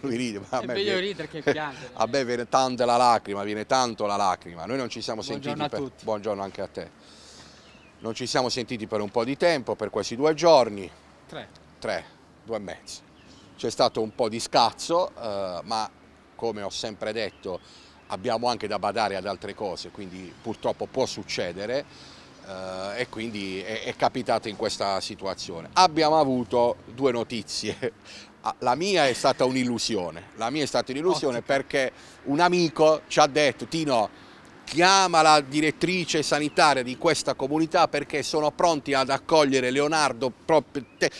Lui ride, ma a me viene... ridere che piangere. a me viene tanta la lacrima, viene tanto la lacrima. Noi non ci siamo Buongiorno sentiti per... Tutti. Buongiorno anche a te. Non ci siamo sentiti per un po' di tempo, per quasi due giorni. Tre. Tre, due e mezzo. C'è stato un po' di scazzo, eh, ma come ho sempre detto abbiamo anche da badare ad altre cose, quindi purtroppo può succedere eh, e quindi è, è capitata in questa situazione. Abbiamo avuto due notizie, ah, la mia è stata un'illusione, la mia è stata un'illusione Ottica. perché un amico ci ha detto Tino chiama la direttrice sanitaria di questa comunità perché sono pronti ad accogliere Leonardo proprio te,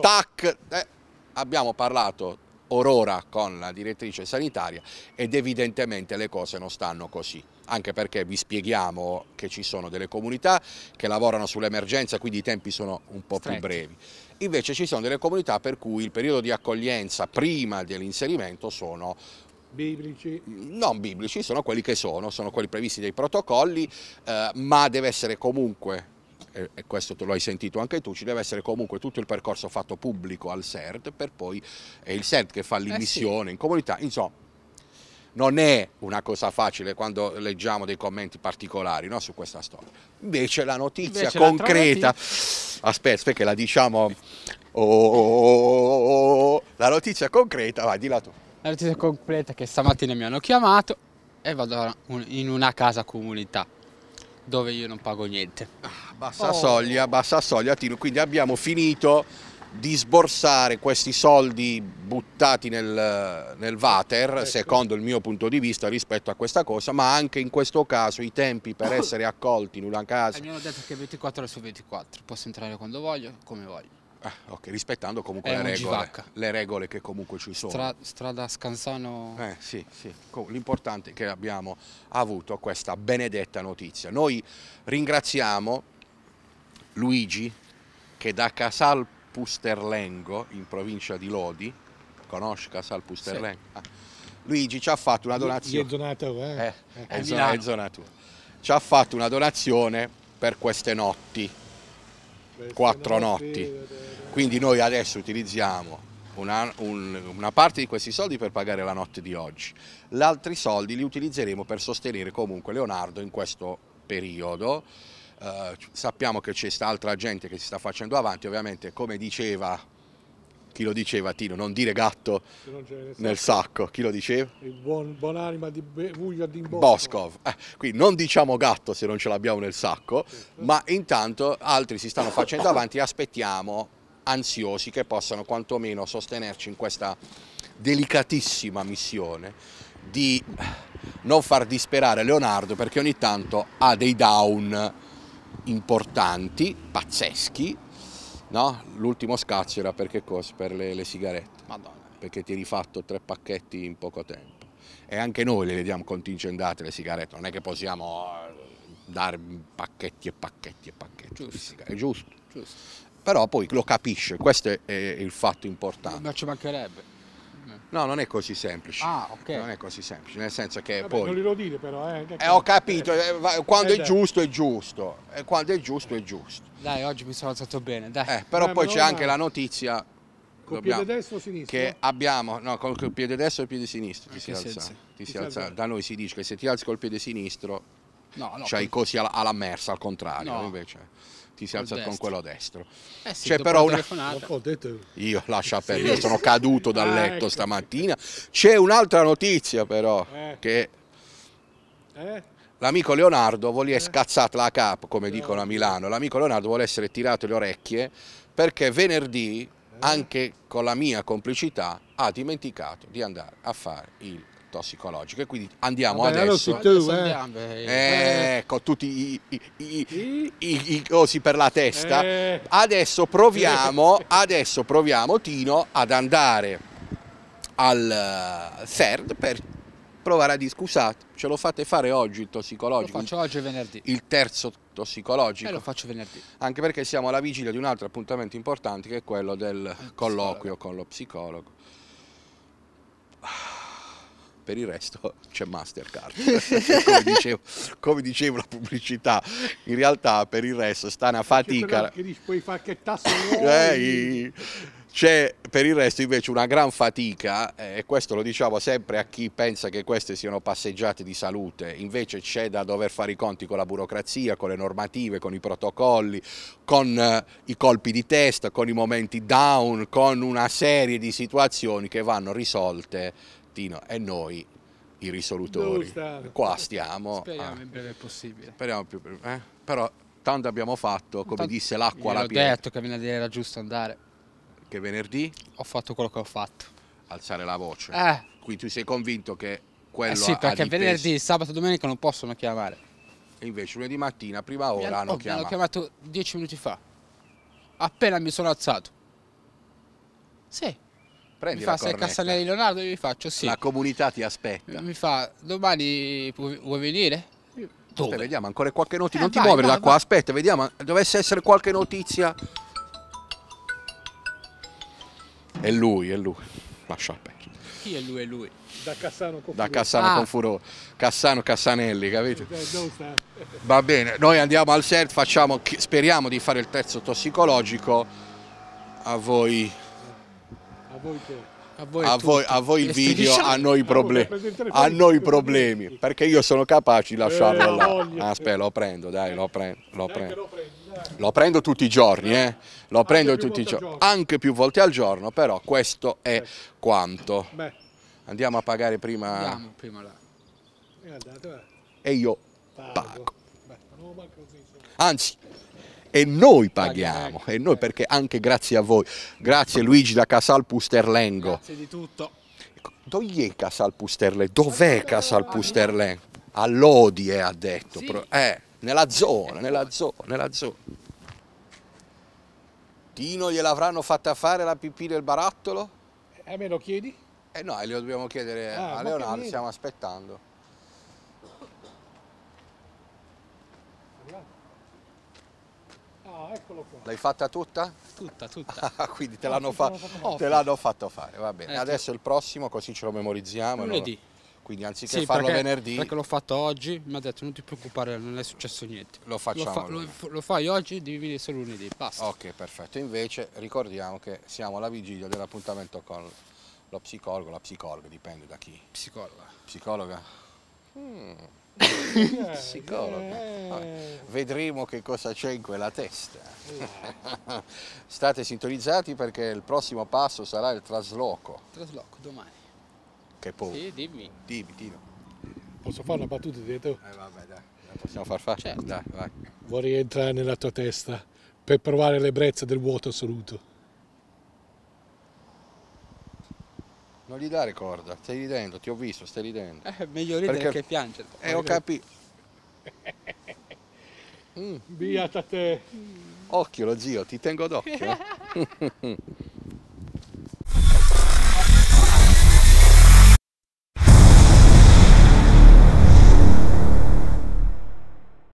tac eh, abbiamo parlato orora con la direttrice sanitaria ed evidentemente le cose non stanno così anche perché vi spieghiamo che ci sono delle comunità che lavorano sull'emergenza, quindi i tempi sono un po' Stretti. più brevi. Invece ci sono delle comunità per cui il periodo di accoglienza prima dell'inserimento sono biblici? Non biblici, sono quelli che sono, sono quelli previsti dai protocolli, eh, ma deve essere comunque e questo te lo hai sentito anche tu, ci deve essere comunque tutto il percorso fatto pubblico al CERT per poi è il CERT che fa l'immissione eh sì. in comunità, insomma non è una cosa facile quando leggiamo dei commenti particolari no, su questa storia. Invece la notizia Invece concreta, aspetta aspetta che la diciamo, oh, oh, oh, la notizia concreta, vai di là tu. La notizia concreta è che stamattina mi hanno chiamato e vado in una casa comunità dove io non pago niente. Ah. Bassa oh. soglia, bassa soglia, tiro. Quindi abbiamo finito di sborsare questi soldi buttati nel, nel Vater, ecco. Eh secondo il mio punto di vista rispetto a questa cosa, ma anche in questo caso i tempi per essere accolti in una casa. Eh, mi hanno detto che 24 ore su 24, posso entrare quando voglio, come voglio. Ah, okay, rispettando comunque le regole, le regole, che comunque ci sono. Stra, strada Scansano. Eh, sì, sì. L'importante è che abbiamo avuto questa benedetta notizia. Noi ringraziamo Luigi che da Casal Pusterlengo in provincia di Lodi, conosci Casal Pusterlengo? Sì. Ah. Luigi ci ha fatto una donazione. È zona tua, eh? Eh, eh. È, zona, è zona Ci ha fatto una donazione per queste notti, queste quattro notti. notti. Eh, eh, eh. Quindi noi adesso utilizziamo una, un, una, parte di questi soldi per pagare la notte di oggi, gli altri soldi li utilizzeremo per sostenere comunque Leonardo in questo periodo eh, sappiamo che c'è altra gente che si sta facendo avanti, ovviamente come diceva, chi lo diceva Tino, non dire gatto non nel, sacco. sacco, chi lo diceva? Il buon, buon'anima di Vuglia di Boscov. Eh, quindi non diciamo gatto se non ce l'abbiamo nel sacco, sì. ma intanto altri si stanno facendo avanti e aspettiamo ansiosi che possano quantomeno sostenerci in questa delicatissima missione di non far disperare Leonardo perché ogni tanto ha dei down importanti, pazzeschi, no? L'ultimo scazzo era perché cosa? Per le, le sigarette, Madonna. perché ti hai rifatto tre pacchetti in poco tempo. E anche noi le vediamo contingentate le sigarette, non è che possiamo eh, dare pacchetti e pacchetti e pacchetti giusto. È giusto. giusto. Però poi lo capisce, questo è, è il fatto importante. Ma ci mancherebbe. No, non è così semplice. Ah, ok. Non è così semplice, nel senso che Vabbè, poi... Non glielo dire però, eh. eh ho capito, eh, eh quando eh, è giusto è giusto, e eh, quando è giusto è giusto. Dai, oggi mi sono alzato bene, dai. Eh, però dai, poi c'è anche la notizia... Col dobbiamo, piede destro o sinistro? Che abbiamo, no, col, piede destro e il piede sinistro ti ah, si, alza, ti si alza. Da noi si dice che se ti alzi col piede sinistro no, no, c'hai cioè, col... così alla, alla mersa, al contrario, no. invece ti si alza con quello destro. Eh sì, C'è però una. Io lascia perdere, sì, io sì. sono caduto dal ah, letto ecco. stamattina. C'è un'altra notizia, però, eh. che eh. l'amico Leonardo vuole eh. scazzata la cap, come dicono a Milano. L'amico Leonardo vuole essere tirato le orecchie perché venerdì, eh? anche con la mia complicità, ha dimenticato di andare a fare il tossicologico e quindi andiamo Vabbè, adesso, tu, adesso eh. Andiamo, eh. ecco tutti i, i, i, i, cosi per la testa eh. adesso proviamo adesso proviamo Tino ad andare al CERD eh, per provare a dire scusate ce lo fate fare oggi il tossicologico lo faccio oggi e venerdì il terzo tossicologico e eh, lo faccio venerdì anche perché siamo alla vigilia di un altro appuntamento importante che è quello del eh, colloquio con lo psicologo per il resto c'è Mastercard. come, dicevo, come, dicevo, la pubblicità, in realtà per il resto sta una fatica. puoi fare che tasso eh, c'è per il resto invece una gran fatica eh, e questo lo diciamo sempre a chi pensa che queste siano passeggiate di salute, invece c'è da dover fare i conti con la burocrazia, con le normative, con i protocolli, con eh, i colpi di testa, con i momenti down, con una serie di situazioni che vanno risolte Martino e noi i risolutori. Qua stiamo. Speriamo ah. il breve possibile. Speriamo più eh? Però tanto abbiamo fatto, come tanto disse l'acqua alla pietra. Ho detto che venerdì era giusto andare. Che venerdì? Ho fatto quello che ho fatto. Alzare la voce. Eh. Quindi tu sei convinto che quello eh sì, perché venerdì, sabato e domenica non possono chiamare. E invece lunedì mattina, prima ora, mi hanno, hanno chiamato. Hanno chiamato dieci minuti fa. Appena mi sono alzato. Sì. Prendi mi fa, sei Castanelli Leonardo? Io gli faccio sì. La comunità ti aspetta. Mi fa, domani vuoi venire? Dove? Aspetta, vediamo, ancora qualche notizia. Eh, non vai, ti muovere vai, da qua, aspetta, vediamo. Dovesse essere qualche notizia. È lui, è lui. Lascia perdere. Chi è lui? È lui. Da Cassano con Da Cassano ah. con Furore. Cassano Cassanelli, capito? Eh, va bene, noi andiamo al CERT, facciamo, speriamo di fare il terzo tossicologico. A voi a voi che... A voi, a, voi, a voi, il video, a noi, ah, problemi, a noi problemi, perché io sono capace di eh, lasciarlo eh, là. Ah, aspetta, lo prendo, dai, lo prendo, lo prendo. Lo prendo tutti i giorni, eh. Lo prendo anche tutti i giorni, anche più volte al giorno, però questo è quanto. Beh. Andiamo a pagare prima... andiamo prima là. Eh, e io pago. Anzi, e noi paghiamo, e noi perché anche grazie a voi, grazie Luigi da Casal Pusterlengo. Grazie di tutto. Ecco, Dov'è Casal Pusterlengo? Dov'è Casal Pusterlengo? A Lodie eh, ha detto, sì. eh, nella zona, nella zona, nella zona. Tino gliel'avranno fatta fare la pipì del barattolo? Eh me lo chiedi? Eh no, glielo dobbiamo chiedere ah, a Leonardo, stiamo aspettando. Arrivato. Ah, eccolo qua. L'hai fatta tutta? Tutta, tutta. Ah, quindi te ah, l'hanno fa fatto, fatto fare, va bene. Ecco. Adesso il prossimo così ce lo memorizziamo. Lunedì. Quindi anziché sì, farlo perché, venerdì... perché l'ho fatto oggi, mi ha detto non ti preoccupare, non è successo niente. Lo facciamo Lo, fa, lo, lo fai oggi, devi venire solo lunedì, basta. Ok, perfetto. Invece ricordiamo che siamo alla vigilia dell'appuntamento con lo psicologo, la psicologa, dipende da chi. Psicologa. Psicologa? Mm. Eh, psicologo. Eh. Vedremo che cosa c'è in quella testa. Eh. State sintonizzati perché il prossimo passo sarà il trasloco. Trasloco domani. Che poi. Sì, dimmi. Dimmi, Tino. Posso fare una battuta dietro? Eh vabbè, dai. La possiamo far fare? Certo. Dai, vai. Vorrei entrare nella tua testa per provare l'ebbrezza del vuoto assoluto. Non gli dare corda, stai ridendo, ti ho visto, stai ridendo. eh, meglio ridere Perché... che piangere. Eh, ho capito. mm. Beata te. Occhio lo zio, ti tengo d'occhio.